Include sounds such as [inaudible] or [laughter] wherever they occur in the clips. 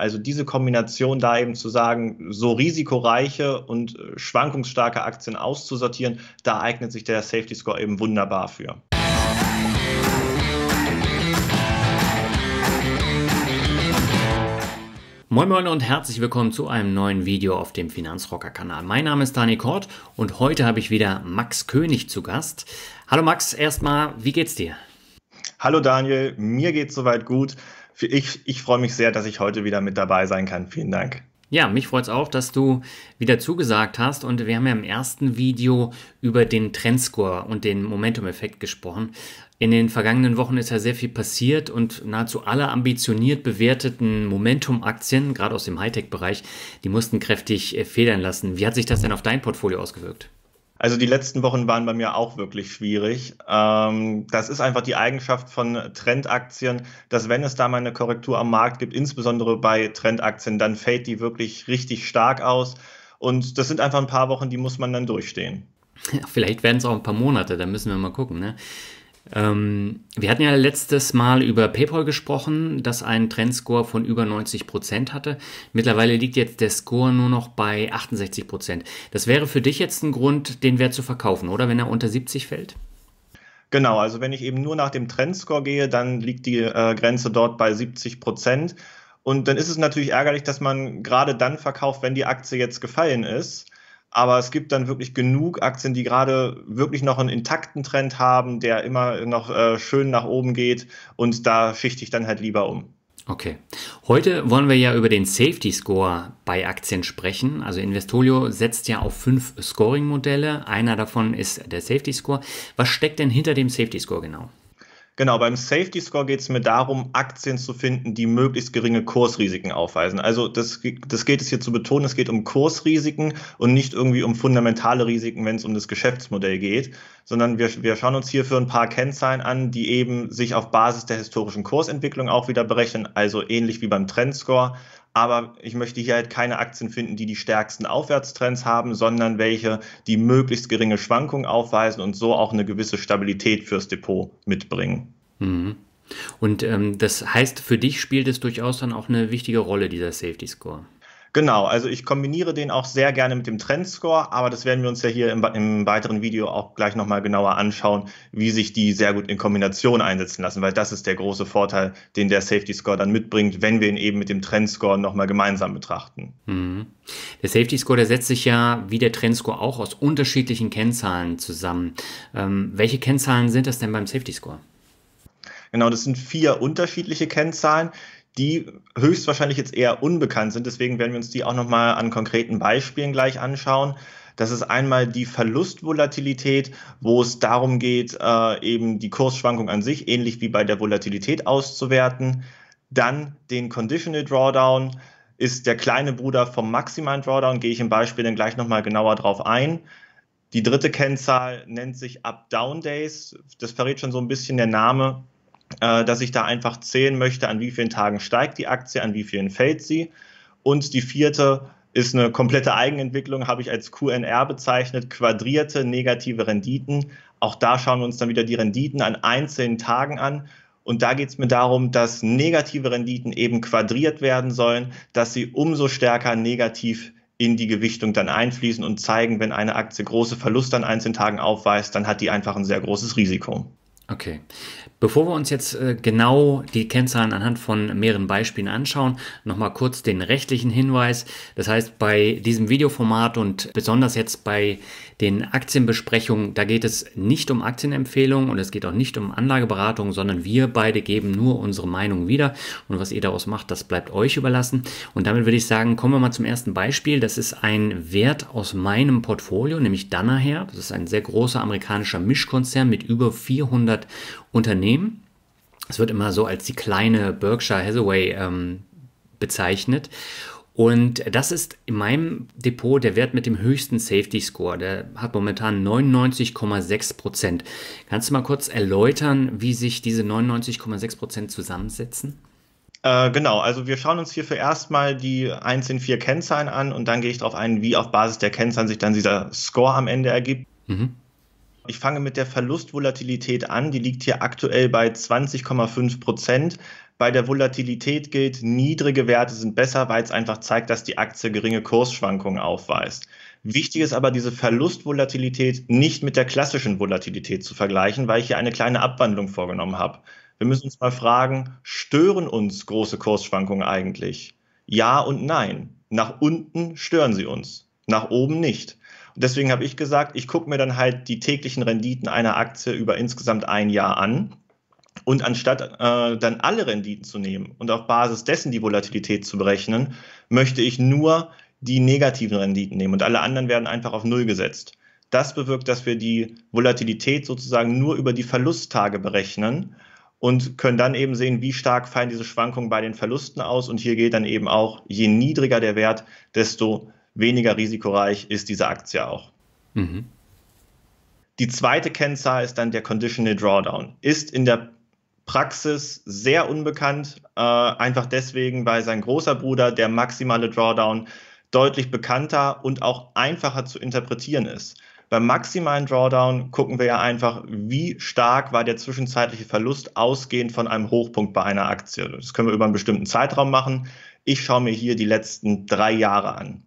Also diese Kombination da eben zu sagen, so risikoreiche und äh, schwankungsstarke Aktien auszusortieren, da eignet sich der Safety Score eben wunderbar für. Moin Moin und herzlich willkommen zu einem neuen Video auf dem Finanzrocker-Kanal. Mein Name ist Dani Kort und heute habe ich wieder Max König zu Gast. Hallo Max, erstmal, wie geht's dir? Hallo Daniel, mir geht's soweit gut ich, ich freue mich sehr, dass ich heute wieder mit dabei sein kann. Vielen Dank. Ja, mich freut es auch, dass du wieder zugesagt hast. Und wir haben ja im ersten Video über den Trendscore und den Momentum-Effekt gesprochen. In den vergangenen Wochen ist ja sehr viel passiert und nahezu alle ambitioniert bewerteten Momentum-Aktien, gerade aus dem Hightech-Bereich, die mussten kräftig äh, federn lassen. Wie hat sich das denn auf dein Portfolio ausgewirkt? Also die letzten Wochen waren bei mir auch wirklich schwierig. Ähm, das ist einfach die Eigenschaft von Trendaktien, dass wenn es da mal eine Korrektur am Markt gibt, insbesondere bei Trendaktien, dann fällt die wirklich richtig stark aus. Und das sind einfach ein paar Wochen, die muss man dann durchstehen. Ja, [laughs] vielleicht werden es auch ein paar Monate, da müssen wir mal gucken. Ne? Ähm, wir hatten ja letztes Mal über PayPal gesprochen, das einen Trendscore von über 90% Prozent hatte. Mittlerweile liegt jetzt der Score nur noch bei 68%. Prozent. Das wäre für dich jetzt ein Grund, den Wert zu verkaufen, oder wenn er unter 70 fällt? Genau, also wenn ich eben nur nach dem Trendscore gehe, dann liegt die äh, Grenze dort bei 70 Prozent. Und dann ist es natürlich ärgerlich, dass man gerade dann verkauft, wenn die Aktie jetzt gefallen ist. Aber es gibt dann wirklich genug Aktien, die gerade wirklich noch einen intakten Trend haben, der immer noch äh, schön nach oben geht. Und da schichte ich dann halt lieber um. Okay. Heute wollen wir ja über den Safety Score bei Aktien sprechen. Also Investolio setzt ja auf fünf Scoring-Modelle. Einer davon ist der Safety Score. Was steckt denn hinter dem Safety Score genau? Genau, beim Safety Score geht es mir darum, Aktien zu finden, die möglichst geringe Kursrisiken aufweisen. Also das, das gilt es hier zu betonen, es geht um Kursrisiken und nicht irgendwie um fundamentale Risiken, wenn es um das Geschäftsmodell geht, sondern wir, wir schauen uns hierfür ein paar Kennzahlen an, die eben sich auf Basis der historischen Kursentwicklung auch wieder berechnen, also ähnlich wie beim Trendscore aber ich möchte hier halt keine Aktien finden, die die stärksten Aufwärtstrends haben, sondern welche, die möglichst geringe Schwankungen aufweisen und so auch eine gewisse Stabilität fürs Depot mitbringen. Mhm. Und ähm, das heißt, für dich spielt es durchaus dann auch eine wichtige Rolle, dieser Safety Score. Genau, also ich kombiniere den auch sehr gerne mit dem Trendscore, aber das werden wir uns ja hier im, im weiteren Video auch gleich nochmal genauer anschauen, wie sich die sehr gut in Kombination einsetzen lassen, weil das ist der große Vorteil, den der Safety Score dann mitbringt, wenn wir ihn eben mit dem Trendscore nochmal gemeinsam betrachten. Mhm. Der Safety Score, der setzt sich ja wie der Trendscore auch aus unterschiedlichen Kennzahlen zusammen. Ähm, welche Kennzahlen sind das denn beim Safety Score? Genau, das sind vier unterschiedliche Kennzahlen die höchstwahrscheinlich jetzt eher unbekannt sind. Deswegen werden wir uns die auch nochmal an konkreten Beispielen gleich anschauen. Das ist einmal die Verlustvolatilität, wo es darum geht, äh, eben die Kursschwankung an sich ähnlich wie bei der Volatilität auszuwerten. Dann den Conditional Drawdown ist der kleine Bruder vom maximalen Drawdown. Gehe ich im Beispiel dann gleich nochmal genauer drauf ein. Die dritte Kennzahl nennt sich Up-Down Days. Das verrät schon so ein bisschen der Name. Äh, dass ich da einfach zählen möchte, an wie vielen Tagen steigt die Aktie, an wie vielen fällt sie. Und die vierte ist eine komplette Eigenentwicklung, habe ich als QNR bezeichnet, quadrierte negative Renditen. Auch da schauen wir uns dann wieder die Renditen an einzelnen Tagen an. Und da geht es mir darum, dass negative Renditen eben quadriert werden sollen, dass sie umso stärker negativ in die Gewichtung dann einfließen und zeigen, wenn eine Aktie große Verluste an einzelnen Tagen aufweist, dann hat die einfach ein sehr großes Risiko. Okay. Bevor wir uns jetzt äh, genau die Kennzahlen anhand von mehreren Beispielen anschauen, nochmal kurz den rechtlichen Hinweis. Das heißt, bei diesem Videoformat und besonders jetzt bei den Aktienbesprechungen, da geht es nicht um Aktienempfehlungen und es geht auch nicht um Anlageberatung, sondern wir beide geben nur unsere Meinung wieder. Und was ihr daraus macht, das bleibt euch überlassen. Und damit würde ich sagen, kommen wir mal zum ersten Beispiel. Das ist ein Wert aus meinem Portfolio, nämlich Danaher. Das ist ein sehr großer amerikanischer Mischkonzern mit über 400 hat, Unternehmen. Es wird immer so als die kleine Berkshire Hathaway ähm, bezeichnet. Und das ist in meinem Depot der Wert mit dem höchsten Safety Score. Der hat momentan 99,6 Prozent. Kannst du mal kurz erläutern, wie sich diese 99,6 Prozent zusammensetzen? Äh, genau, also wir schauen uns hierfür erstmal die 1 in 4 Kennzahlen an und dann gehe ich darauf ein, wie auf Basis der Kennzahlen sich dann dieser Score am Ende ergibt. Mhm. Ich fange mit der Verlustvolatilität an. Die liegt hier aktuell bei 20,5 Prozent. Bei der Volatilität gilt, niedrige Werte sind besser, weil es einfach zeigt, dass die Aktie geringe Kursschwankungen aufweist. Wichtig ist aber, diese Verlustvolatilität nicht mit der klassischen Volatilität zu vergleichen, weil ich hier eine kleine Abwandlung vorgenommen habe. Wir müssen uns mal fragen, stören uns große Kursschwankungen eigentlich? Ja und nein. Nach unten stören sie uns, nach oben nicht. Deswegen habe ich gesagt, ich gucke mir dann halt die täglichen Renditen einer Aktie über insgesamt ein Jahr an. Und anstatt äh, dann alle Renditen zu nehmen und auf Basis dessen die Volatilität zu berechnen, möchte ich nur die negativen Renditen nehmen und alle anderen werden einfach auf Null gesetzt. Das bewirkt, dass wir die Volatilität sozusagen nur über die Verlusttage berechnen und können dann eben sehen, wie stark fallen diese Schwankungen bei den Verlusten aus. Und hier geht dann eben auch, je niedriger der Wert, desto niedriger weniger risikoreich ist diese Aktie auch. Mhm. Die zweite Kennzahl ist dann der Conditional Drawdown. Ist in der Praxis sehr unbekannt, äh, einfach deswegen, weil sein großer Bruder, der maximale Drawdown, deutlich bekannter und auch einfacher zu interpretieren ist. Beim maximalen Drawdown gucken wir ja einfach, wie stark war der zwischenzeitliche Verlust ausgehend von einem Hochpunkt bei einer Aktie. Das können wir über einen bestimmten Zeitraum machen. Ich schaue mir hier die letzten drei Jahre an.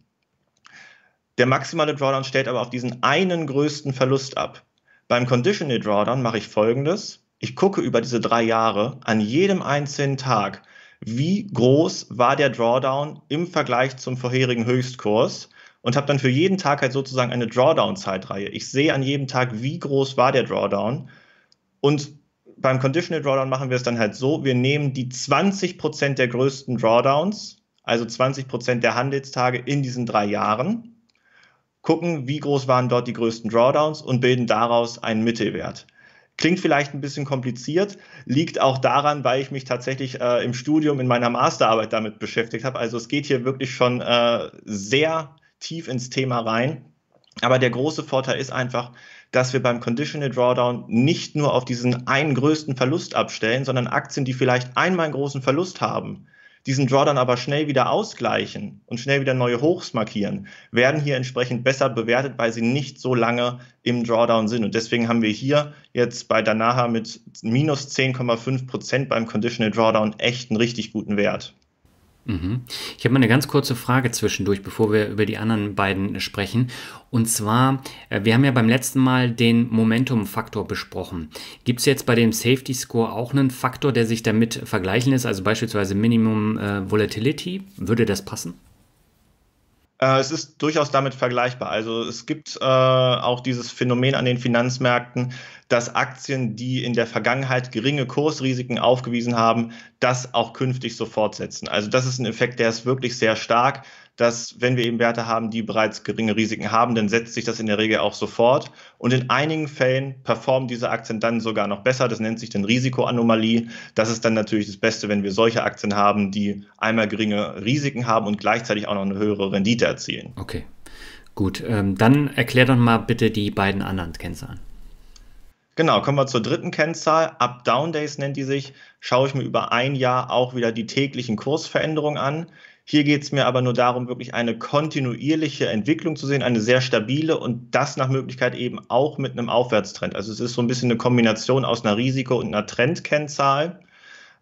Der maximale Drawdown stellt aber auf diesen einen größten Verlust ab. Beim Conditional Drawdown mache ich folgendes. Ich gucke über diese drei Jahre an jedem einzelnen Tag, wie groß war der Drawdown im Vergleich zum vorherigen Höchstkurs und habe dann für jeden Tag halt sozusagen eine Drawdown-Zeitreihe. Ich sehe an jedem Tag, wie groß war der Drawdown. Und beim Conditional Drawdown machen wir es dann halt so, wir nehmen die 20% der größten Drawdowns, also 20% der Handelstage in diesen drei Jahren gucken, wie groß waren dort die größten Drawdowns und bilden daraus einen Mittelwert. Klingt vielleicht ein bisschen kompliziert, liegt auch daran, weil ich mich tatsächlich äh, im Studium in meiner Masterarbeit damit beschäftigt habe. Also es geht hier wirklich schon äh, sehr tief ins Thema rein. Aber der große Vorteil ist einfach, dass wir beim Conditional Drawdown nicht nur auf diesen einen größten Verlust abstellen, sondern Aktien, die vielleicht einmal einen großen Verlust haben, diesen Drawdown aber schnell wieder ausgleichen und schnell wieder neue Hochs markieren, werden hier entsprechend besser bewertet, weil sie nicht so lange im Drawdown sind. Und deswegen haben wir hier jetzt bei Danaha mit minus 10,5 Prozent beim Conditional Drawdown echt einen richtig guten Wert. Mhm. Ich habe mal eine ganz kurze Frage zwischendurch, bevor wir über die anderen beiden sprechen. Und zwar, äh, wir haben ja beim letzten Mal den Momentum-Faktor besprochen. Gibt es jetzt bei dem Safety Score auch einen Faktor, der sich damit vergleichen lässt? Also beispielsweise Minimum äh, Volatility? Würde das passen? Äh, es ist durchaus damit vergleichbar. Also es gibt äh, auch dieses Phänomen an den Finanzmärkten, dass Aktien, die in der Vergangenheit geringe Kursrisiken aufgewiesen haben, das auch künftig so fortsetzen. Also das ist ein Effekt, der ist wirklich sehr stark, dass wenn wir eben Werte haben, die bereits geringe Risiken haben, dann setzt sich das in der Regel auch sofort. Und in einigen Fällen performen diese Aktien dann sogar noch besser. Das nennt sich dann Risikoanomalie. Das ist dann natürlich das Beste, wenn wir solche Aktien haben, die einmal geringe Risiken haben und gleichzeitig auch noch eine höhere Rendite erzielen. Okay. Gut, ähm, dann erklär doch mal bitte die beiden anderen Kennzahlen. Genau, kommen wir zur dritten Kennzahl. Up-Down-Days nennt die sich. Schaue ich mir über ein Jahr auch wieder die täglichen Kursveränderungen an. Hier geht es mir aber nur darum, wirklich eine kontinuierliche Entwicklung zu sehen, eine sehr stabile und das nach Möglichkeit eben auch mit einem Aufwärtstrend. Also es ist so ein bisschen eine Kombination aus einer Risiko- und einer Trendkennzahl.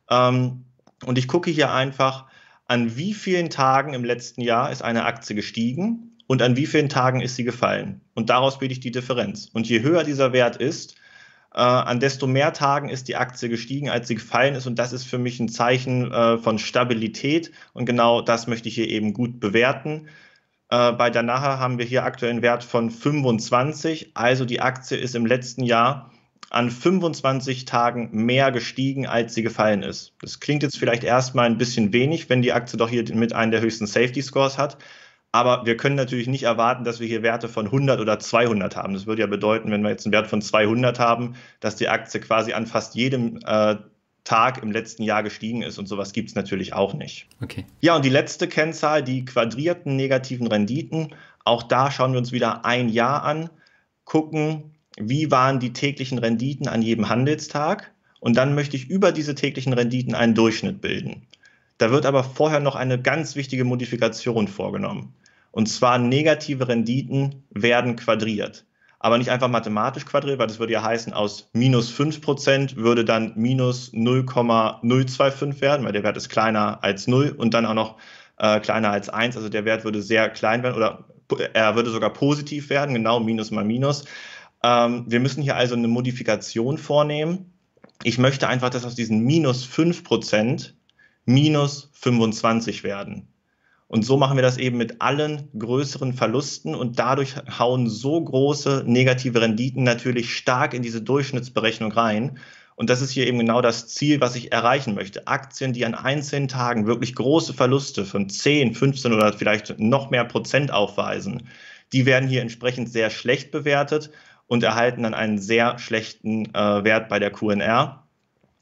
Ähm, und ich gucke hier einfach, an wie vielen Tagen im letzten Jahr ist eine Aktie gestiegen und an wie vielen Tagen ist sie gefallen. Und daraus bilde ich die Differenz. Und je höher dieser Wert ist, äh, an desto mehr Tagen ist die Aktie gestiegen, als sie gefallen ist. Und das ist für mich ein Zeichen äh, von Stabilität. Und genau das möchte ich hier eben gut bewerten. Äh, bei Danaha haben wir hier aktuell einen Wert von 25. Also die Aktie ist im letzten Jahr an 25 Tagen mehr gestiegen, als sie gefallen ist. Das klingt jetzt vielleicht erstmal ein bisschen wenig, wenn die Aktie doch hier mit einem der höchsten Safety Scores hat. Aber wir können natürlich nicht erwarten, dass wir hier Werte von 100 oder 200 haben. Das würde ja bedeuten, wenn wir jetzt einen Wert von 200 haben, dass die Aktie quasi an fast jedem äh, Tag im letzten Jahr gestiegen ist und sowas gibt es natürlich auch nicht. Okay. Ja, und die letzte Kennzahl, die quadrierten negativen Renditen. Auch da schauen wir uns wieder ein Jahr an, gucken, wie waren die täglichen Renditen an jedem Handelstag und dann möchte ich über diese täglichen Renditen einen Durchschnitt bilden. Da wird aber vorher noch eine ganz wichtige Modifikation vorgenommen. Und zwar negative Renditen werden quadriert. Aber nicht einfach mathematisch quadriert, weil das würde ja heißen, aus minus 5% würde dann minus 0,025 werden, weil der Wert ist kleiner als 0 und dann auch noch äh, kleiner als 1. Also der Wert würde sehr klein werden oder er würde sogar positiv werden, genau minus mal minus. Ähm, wir müssen hier also eine Modifikation vornehmen. Ich möchte einfach, dass aus diesen minus 5% minus 25 werden. Und so machen wir das eben mit allen größeren Verlusten und dadurch hauen so große negative Renditen natürlich stark in diese Durchschnittsberechnung rein. Und das ist hier eben genau das Ziel, was ich erreichen möchte. Aktien, die an einzelnen Tagen wirklich große Verluste von 10, 15 oder vielleicht noch mehr Prozent aufweisen, die werden hier entsprechend sehr schlecht bewertet und erhalten dann einen sehr schlechten äh, Wert bei der QNR.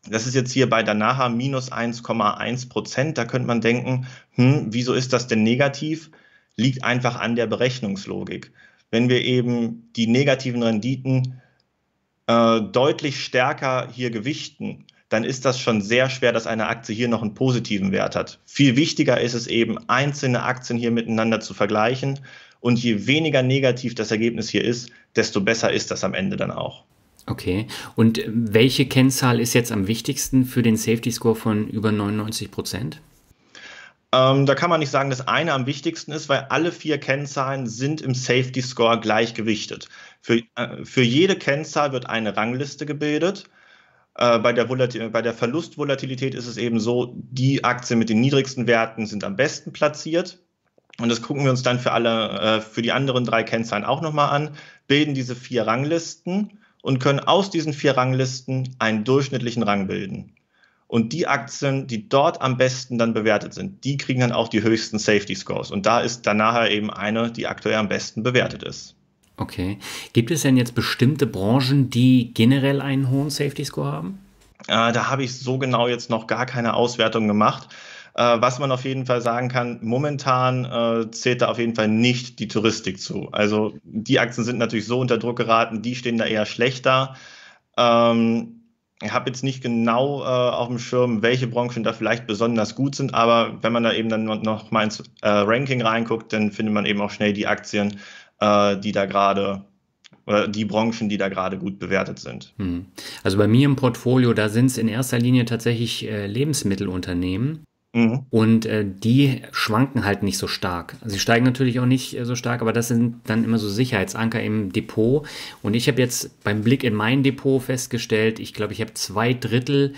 Das ist jetzt hier bei Danaha minus 1,1 Prozent. Da könnte man denken, hm, wieso ist das denn negativ? Liegt einfach an der Berechnungslogik. Wenn wir eben die negativen Renditen äh, deutlich stärker hier gewichten, dann ist das schon sehr schwer, dass eine Aktie hier noch einen positiven Wert hat. Viel wichtiger ist es eben, einzelne Aktien hier miteinander zu vergleichen. Und je weniger negativ das Ergebnis hier ist, desto besser ist das am Ende dann auch. Okay. Und äh, welche Kennzahl ist jetzt am wichtigsten für den Safety Score von über 99 Prozent? Ähm, da kann man nicht sagen, dass eine am wichtigsten ist, weil alle vier Kennzahlen sind im Safety Score gleichgewichtet. gewichtet. Für, äh, für jede Kennzahl wird eine Rangliste gebildet. Äh, bei, der bei der Verlustvolatilität ist es eben so, die Aktien mit den niedrigsten Werten sind am besten platziert. Und das gucken wir uns dann für alle, äh, für die anderen drei Kennzahlen auch nochmal an, bilden diese vier Ranglisten und können aus diesen vier Ranglisten einen durchschnittlichen Rang bilden. Und die Aktien, die dort am besten dann bewertet sind, die kriegen dann auch die höchsten Safety Scores. Und da ist danach eben eine, die aktuell am besten bewertet ist. Okay. Gibt es denn jetzt bestimmte Branchen, die generell einen hohen Safety Score haben? Äh, da habe ich so genau jetzt noch gar keine Auswertung gemacht. Äh, was man auf jeden Fall sagen kann, momentan äh, zählt da auf jeden Fall nicht die Touristik zu. Also die Aktien sind natürlich so unter Druck geraten, die stehen da eher schlechter. Ähm, ich habe jetzt nicht genau äh, auf dem Schirm, welche Branchen da vielleicht besonders gut sind, aber wenn man da eben dann noch mal ins äh, Ranking reinguckt, dann findet man eben auch schnell die Aktien, äh, die da gerade oder die Branchen, die da gerade gut bewertet sind. Hm. Also bei mir im Portfolio, da sind es in erster Linie tatsächlich äh, Lebensmittelunternehmen. Mhm. Und äh, die schwanken halt nicht so stark. Sie steigen natürlich auch nicht äh, so stark, aber das sind dann immer so Sicherheitsanker im Depot. Und ich habe jetzt beim Blick in mein Depot festgestellt, ich glaube, ich habe zwei Drittel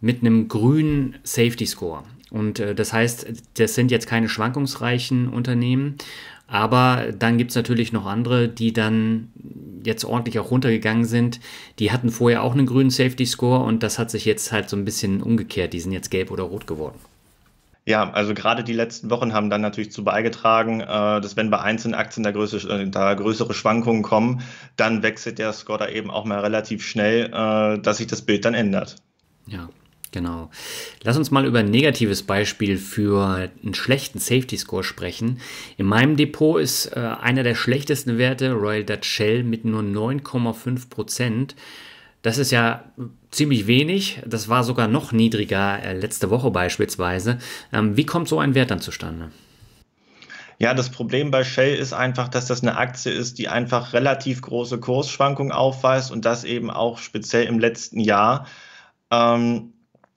mit einem grünen Safety Score. Und äh, das heißt, das sind jetzt keine schwankungsreichen Unternehmen. Aber dann gibt es natürlich noch andere, die dann jetzt ordentlich auch runtergegangen sind. Die hatten vorher auch einen grünen Safety Score und das hat sich jetzt halt so ein bisschen umgekehrt. Die sind jetzt gelb oder rot geworden. Ja, also gerade die letzten Wochen haben dann natürlich zu beigetragen, äh, dass wenn bei einzelnen Aktien da größere, äh, da größere Schwankungen kommen, dann wechselt der Score da eben auch mal relativ schnell, äh, dass sich das Bild dann ändert. Ja, Genau. Lass uns mal über ein negatives Beispiel für einen schlechten Safety Score sprechen. In meinem Depot ist einer der schlechtesten Werte Royal Dutch Shell mit nur 9,5 Prozent. Das ist ja ziemlich wenig. Das war sogar noch niedriger äh, letzte Woche beispielsweise. Ähm, wie kommt so ein Wert dann zustande? Ja, das Problem bei Shell ist einfach, dass das eine Aktie ist, die einfach relativ große Kursschwankungen aufweist und das eben auch speziell im letzten Jahr. Ähm,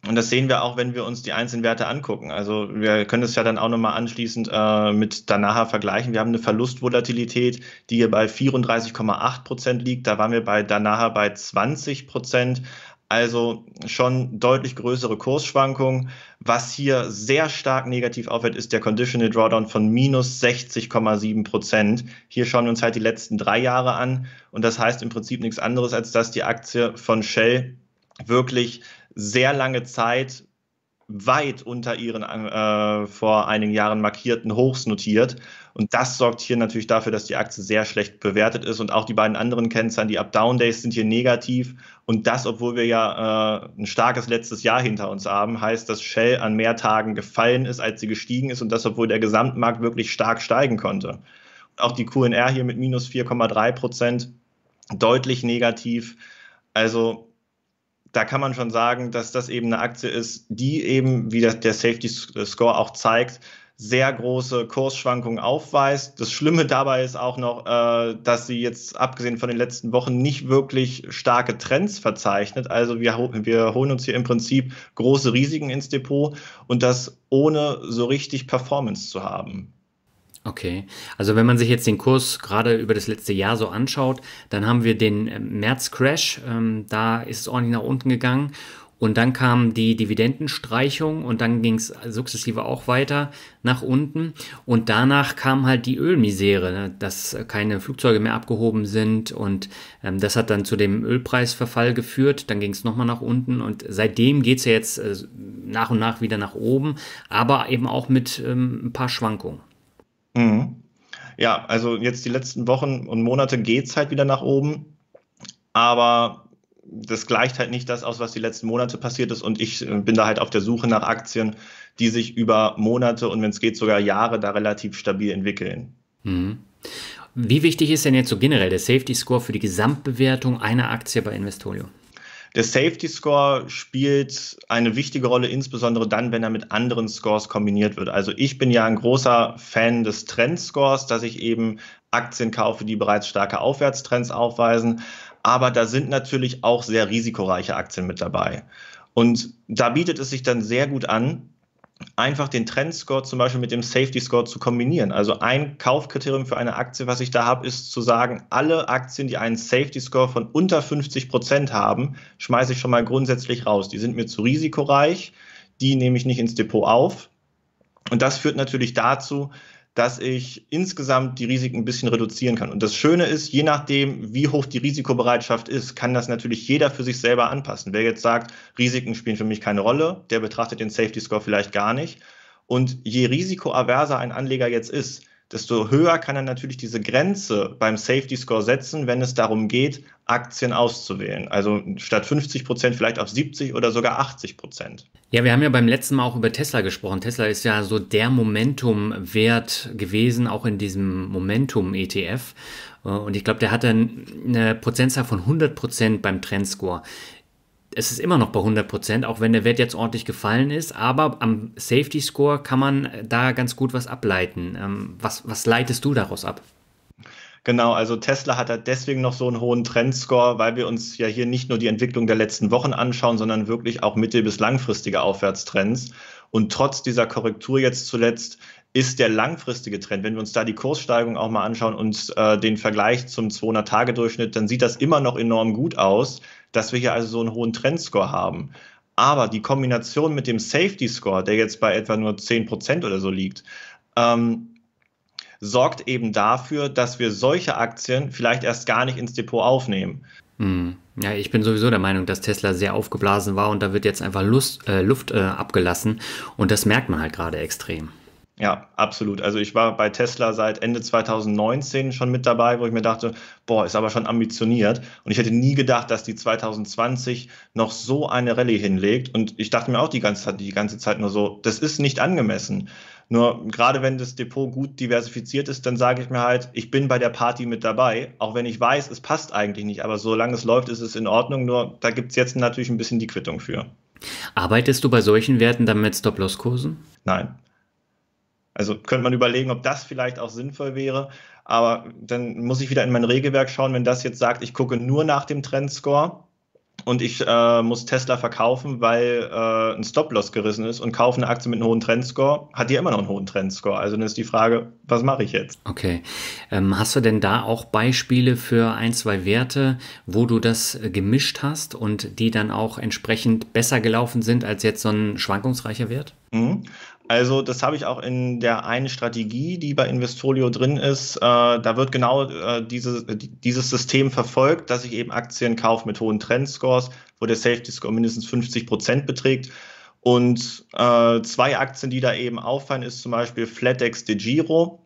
und das sehen wir auch, wenn wir uns die einzelnen Werte angucken. Also wir können es ja dann auch nochmal anschließend äh, mit Danaha vergleichen. Wir haben eine Verlustvolatilität, die hier bei 34,8 Prozent liegt. Da waren wir bei Danaha bei 20 Prozent. Also schon deutlich größere Kursschwankungen. Was hier sehr stark negativ auffällt, ist der Conditional Drawdown von minus 60,7 Prozent. Hier schauen wir uns halt die letzten drei Jahre an. Und das heißt im Prinzip nichts anderes, als dass die Aktie von Shell wirklich sehr lange Zeit weit unter ihren äh, vor einigen Jahren markierten Hochs notiert und das sorgt hier natürlich dafür, dass die Aktie sehr schlecht bewertet ist. Und auch die beiden anderen Kennzahlen, die Up-Down-Days, sind hier negativ. Und das, obwohl wir ja äh, ein starkes letztes Jahr hinter uns haben, heißt, dass Shell an mehr Tagen gefallen ist, als sie gestiegen ist. Und das, obwohl der Gesamtmarkt wirklich stark steigen konnte. Auch die QNR hier mit minus 4,3 Prozent deutlich negativ. Also da kann man schon sagen, dass das eben eine Aktie ist, die eben, wie der Safety äh, Score auch zeigt, sehr große Kursschwankungen aufweist. Das Schlimme dabei ist auch noch, äh, dass sie jetzt abgesehen von den letzten Wochen nicht wirklich starke Trends verzeichnet. Also wir, wir holen uns hier im Prinzip große Risiken ins Depot und das ohne so richtig Performance zu haben. Okay, also wenn man sich jetzt den Kurs gerade über das letzte Jahr so anschaut, dann haben wir den äh, März-Crash, ähm, da ist es ordentlich nach unten gegangen und dann kam die Dividendenstreichung und dann ging es sukzessive auch weiter nach unten. Und danach kam halt die Ölmisere, ne, dass keine Flugzeuge mehr abgehoben sind. Und ähm, das hat dann zu dem Ölpreisverfall geführt. Dann ging es nochmal nach unten. Und seitdem geht es ja jetzt äh, nach und nach wieder nach oben, aber eben auch mit ähm, ein paar Schwankungen. Mhm. Ja, also jetzt die letzten Wochen und Monate geht es halt wieder nach oben. Aber das gleicht halt nicht das aus, was die letzten Monate passiert ist. Und ich äh, bin da halt auf der Suche nach Aktien, die sich über Monate und wenn es geht sogar Jahre da relativ stabil entwickeln. Mhm. Wie wichtig ist denn jetzt so generell der Safety Score für die Gesamtbewertung einer Aktie bei Investorio? Der Safety Score spielt eine wichtige Rolle, insbesondere dann, wenn er mit anderen Scores kombiniert wird. Also ich bin ja ein großer Fan des Trend Scores, dass ich eben Aktien kaufe, die bereits starke Aufwärtstrends aufweisen aber da sind natürlich auch sehr risikoreiche Aktien mit dabei. Und da bietet es sich dann sehr gut an, einfach den Trendscore zum Beispiel mit dem Safety Score zu kombinieren. Also ein Kaufkriterium für eine Aktie, was ich da habe, ist zu sagen, alle Aktien, die einen Safety Score von unter 50 Prozent haben, schmeiße ich schon mal grundsätzlich raus. Die sind mir zu risikoreich, die nehme ich nicht ins Depot auf. Und das führt natürlich dazu, dass ich insgesamt die Risiken ein bisschen reduzieren kann. Und das Schöne ist, je nachdem, wie hoch die Risikobereitschaft ist, kann das natürlich jeder für sich selber anpassen. Wer jetzt sagt, Risiken spielen für mich keine Rolle, der betrachtet den Safety Score vielleicht gar nicht. Und je risikoaverser ein Anleger jetzt ist, desto höher kann er natürlich diese Grenze beim Safety Score setzen, wenn es darum geht, Aktien auszuwählen. Also statt 50 Prozent vielleicht auf 70 oder sogar 80 Prozent. Ja, wir haben ja beim letzten Mal auch über Tesla gesprochen. Tesla ist ja so der Momentum-Wert gewesen, auch in diesem Momentum-ETF. Äh, und ich glaube, der hatte eine Prozentzahl von 100 Prozent beim Trendscore es ist immer noch bei 100 Prozent, auch wenn der Wert jetzt ordentlich gefallen ist. Aber am Safety Score kann man äh, da ganz gut was ableiten. Ähm, was, was leitest du daraus ab? Genau, also Tesla hat da deswegen noch so einen hohen Trendscore, weil wir uns ja hier nicht nur die Entwicklung der letzten Wochen anschauen, sondern wirklich auch mittel- bis langfristige Aufwärtstrends. Und trotz dieser Korrektur jetzt zuletzt ist der langfristige Trend, wenn wir uns da die Kurssteigerung auch mal anschauen und äh, den Vergleich zum 200-Tage-Durchschnitt, dann sieht das immer noch enorm gut aus dass wir hier also so einen hohen Trendscore haben. Aber die Kombination mit dem Safety Score, der jetzt bei etwa nur 10% oder so liegt, ähm, sorgt eben dafür, dass wir solche Aktien vielleicht erst gar nicht ins Depot aufnehmen. Hm. Ja, ich bin sowieso der Meinung, dass Tesla sehr aufgeblasen war und da wird jetzt einfach Lust, äh, Luft äh, abgelassen und das merkt man halt gerade extrem. Ja, absolut. Also ich war bei Tesla seit Ende 2019 schon mit dabei, wo ich mir dachte, boah, ist aber schon ambitioniert. Und ich hätte nie gedacht, dass die 2020 noch so eine Rallye hinlegt. Und ich dachte mir auch die ganze, Zeit, die ganze Zeit nur so, das ist nicht angemessen. Nur gerade wenn das Depot gut diversifiziert ist, dann sage ich mir halt, ich bin bei der Party mit dabei, auch wenn ich weiß, es passt eigentlich nicht, aber solange es läuft, ist es in Ordnung. Nur da gibt es jetzt natürlich ein bisschen die Quittung für. Arbeitest du bei solchen Werten dann mit Stop-Loss-Kursen? Nein. Also könnte man überlegen, ob das vielleicht auch sinnvoll wäre. Aber dann muss ich wieder in mein Regelwerk schauen, wenn das jetzt sagt, ich gucke nur nach dem Trendscore und ich äh, muss Tesla verkaufen, weil äh, ein Stop-Loss gerissen ist und kaufe eine Aktie mit einem hohen Trendscore, hat die immer noch einen hohen Trendscore. Also dann ist die Frage, was mache ich jetzt? Okay. Ähm, hast du denn da auch Beispiele für ein, zwei Werte, wo du das äh, gemischt hast und die dann auch entsprechend besser gelaufen sind als jetzt so ein schwankungsreicher Wert? Mhm. Also das habe ich auch in der einen Strategie, die bei Investolio drin ist. Äh, da wird genau äh, diese, äh, dieses System verfolgt, dass ich eben Aktien kaufe mit hohen Trendscores, wo der Safety Score mindestens 50 Prozent beträgt. Und äh, zwei Aktien, die da eben auffallen, ist zum Beispiel Flatex de Giro,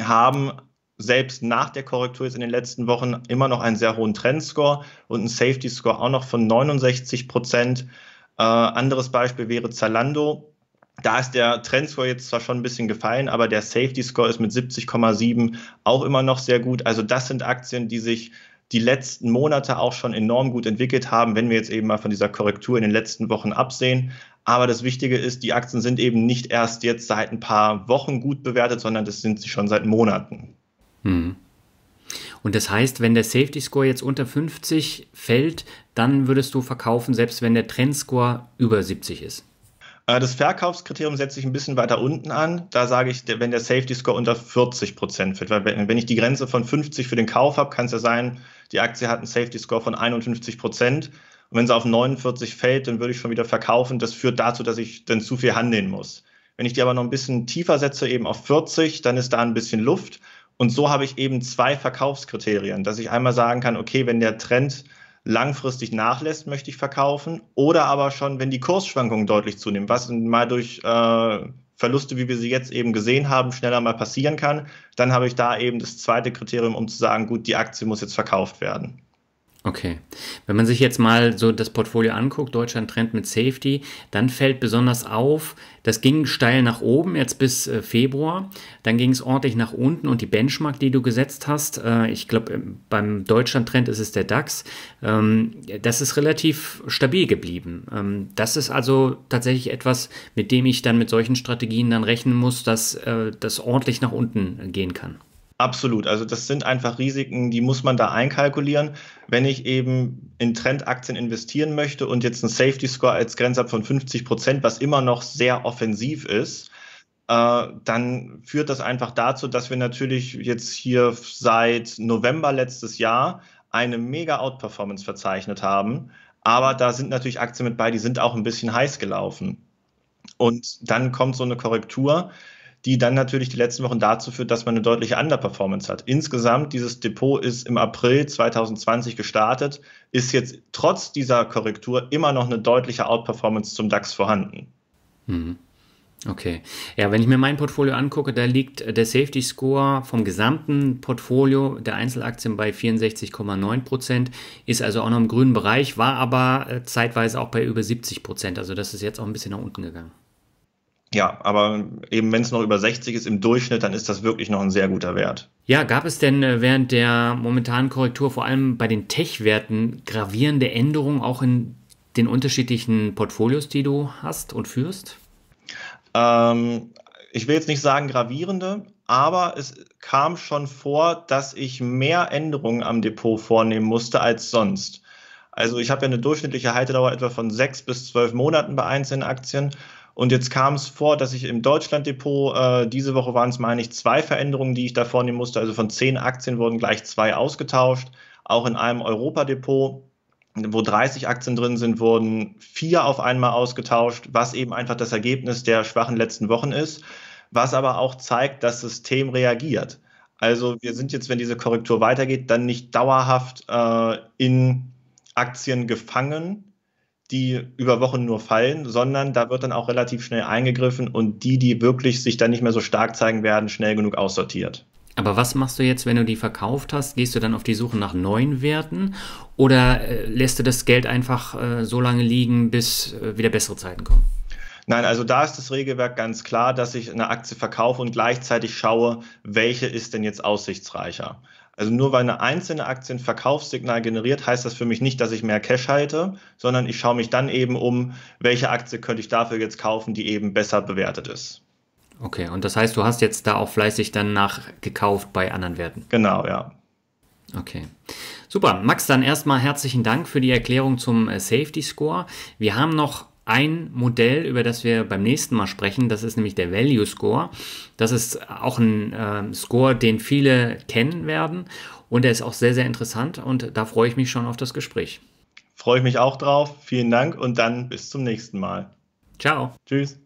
haben selbst nach der Korrektur jetzt in den letzten Wochen immer noch einen sehr hohen Trendscore und einen Safety Score auch noch von 69 Prozent. Äh, anderes Beispiel wäre Zalando da ist der Trendscore jetzt zwar schon ein bisschen gefallen, aber der Safety Score ist mit 70,7 auch immer noch sehr gut. Also das sind Aktien, die sich die letzten Monate auch schon enorm gut entwickelt haben, wenn wir jetzt eben mal von dieser Korrektur in den letzten Wochen absehen. Aber das Wichtige ist, die Aktien sind eben nicht erst jetzt seit ein paar Wochen gut bewertet, sondern das sind sie schon seit Monaten. Hm. Und das heißt, wenn der Safety Score jetzt unter 50 fällt, dann würdest du verkaufen, selbst wenn der Trendscore über 70 ist. Äh, das Verkaufskriterium setze ich ein bisschen weiter unten an. Da sage ich, wenn der Safety Score unter 40 Prozent fällt. Weil wenn ich die Grenze von 50 für den Kauf habe, kann es ja sein, die Aktie hat einen Safety Score von 51 Prozent. Und wenn sie auf 49 fällt, dann würde ich schon wieder verkaufen. Das führt dazu, dass ich dann zu viel handeln muss. Wenn ich die aber noch ein bisschen tiefer setze, eben auf 40, dann ist da ein bisschen Luft. Und so habe ich eben zwei Verkaufskriterien, dass ich einmal sagen kann, okay, wenn der Trend langfristig nachlässt, möchte ich verkaufen. Oder aber schon, wenn die Kursschwankungen deutlich zunehmen, was mal durch äh, Verluste, wie wir sie jetzt eben gesehen haben, schneller mal passieren kann, dann habe ich da eben das zweite Kriterium, um zu sagen, gut, die Aktie muss jetzt verkauft werden. Okay. Wenn man sich jetzt mal so das Portfolio anguckt, Deutschland Trend mit Safety, dann fällt besonders auf, das ging steil nach oben jetzt bis äh, Februar, dann ging es ordentlich nach unten und die Benchmark, die du gesetzt hast, äh, ich glaube ähm, beim Deutschland Trend ist es der DAX, ähm, das ist relativ stabil geblieben. Ähm, das ist also tatsächlich etwas, mit dem ich dann mit solchen Strategien dann rechnen muss, dass äh, das ordentlich nach unten gehen kann. Absolut. Also das sind einfach Risiken, die muss man da einkalkulieren. Wenn ich eben in Trendaktien investieren möchte und jetzt einen Safety Score als Grenzab von 50 Prozent, was immer noch sehr offensiv ist, äh, dann führt das einfach dazu, dass wir natürlich jetzt hier seit November letztes Jahr eine mega Outperformance verzeichnet haben. Aber da sind natürlich Aktien mit bei, die sind auch ein bisschen heiß gelaufen. Und dann kommt so eine Korrektur die dann natürlich die letzten Wochen dazu führt, dass man eine deutliche Underperformance hat. Insgesamt, dieses Depot ist im April 2020 gestartet, ist jetzt trotz dieser Korrektur immer noch eine deutliche Outperformance zum DAX vorhanden. Mhm. Okay. Ja, wenn ich mir mein Portfolio angucke, da liegt äh, der Safety Score vom gesamten Portfolio der Einzelaktien bei 64,9 Prozent, ist also auch noch im grünen Bereich, war aber äh, zeitweise auch bei über 70 Prozent. Also das ist jetzt auch ein bisschen nach unten gegangen. Ja, aber eben wenn es noch über 60 ist im Durchschnitt, dann ist das wirklich noch ein sehr guter Wert. Ja, gab es denn äh, während der momentanen Korrektur vor allem bei den Tech-Werten gravierende Änderungen auch in den unterschiedlichen Portfolios, die du hast und führst? Ähm, ich will jetzt nicht sagen gravierende, aber es kam schon vor, dass ich mehr Änderungen am Depot vornehmen musste als sonst. Also ich habe ja eine durchschnittliche Haltedauer etwa von sechs bis zwölf Monaten bei einzelnen Aktien und jetzt kam es vor, dass ich im Deutschland-Depot, äh, diese Woche waren es, meine ich, zwei Veränderungen, die ich da vornehmen musste. Also von zehn Aktien wurden gleich zwei ausgetauscht. Auch in einem Europa-Depot, wo 30 Aktien drin sind, wurden vier auf einmal ausgetauscht, was eben einfach das Ergebnis der schwachen letzten Wochen ist, was aber auch zeigt, das System reagiert. Also wir sind jetzt, wenn diese Korrektur weitergeht, dann nicht dauerhaft äh, in Aktien gefangen, die über Wochen nur fallen, sondern da wird dann auch relativ schnell eingegriffen und die, die wirklich sich dann nicht mehr so stark zeigen werden, schnell genug aussortiert. Aber was machst du jetzt, wenn du die verkauft hast? Gehst du dann auf die Suche nach neuen Werten oder äh, lässt du das Geld einfach äh, so lange liegen, bis äh, wieder bessere Zeiten kommen? Nein, also da ist das Regelwerk ganz klar, dass ich eine Aktie verkaufe und gleichzeitig schaue, welche ist denn jetzt aussichtsreicher. Also nur weil eine einzelne Aktie ein Verkaufssignal generiert, heißt das für mich nicht, dass ich mehr Cash halte, sondern ich schaue mich dann eben um, welche Aktie könnte ich dafür jetzt kaufen, die eben besser bewertet ist. Okay, und das heißt, du hast jetzt da auch fleißig dann nachgekauft bei anderen Werten. Genau, ja. Okay. Super. Max, dann erstmal herzlichen Dank für die Erklärung zum äh, Safety Score. Wir haben noch ein Modell, über das wir beim nächsten Mal sprechen. Das ist nämlich der Value Score. Das ist auch ein äh, Score, den viele kennen werden. Und der ist auch sehr, sehr interessant. Und da freue ich mich schon auf das Gespräch. Freue ich mich auch drauf. Vielen Dank und dann bis zum nächsten Mal. Ciao. Tschüss.